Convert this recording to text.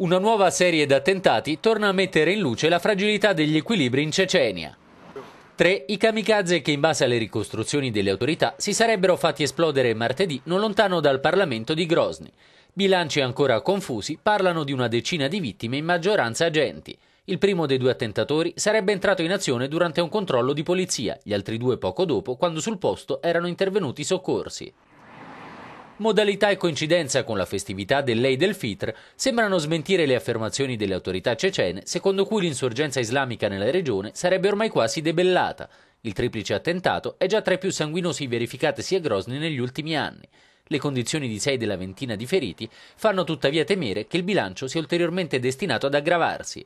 Una nuova serie d'attentati torna a mettere in luce la fragilità degli equilibri in Cecenia. 3. I kamikaze che in base alle ricostruzioni delle autorità si sarebbero fatti esplodere martedì non lontano dal Parlamento di Grozny. Bilanci ancora confusi parlano di una decina di vittime in maggioranza agenti. Il primo dei due attentatori sarebbe entrato in azione durante un controllo di polizia, gli altri due poco dopo, quando sul posto erano intervenuti i soccorsi. Modalità e coincidenza con la festività dell'Eid del fitr sembrano smentire le affermazioni delle autorità cecene secondo cui l'insorgenza islamica nella regione sarebbe ormai quasi debellata. Il triplice attentato è già tra i più sanguinosi verificatesi a Grozny negli ultimi anni. Le condizioni di sei della ventina di feriti fanno tuttavia temere che il bilancio sia ulteriormente destinato ad aggravarsi.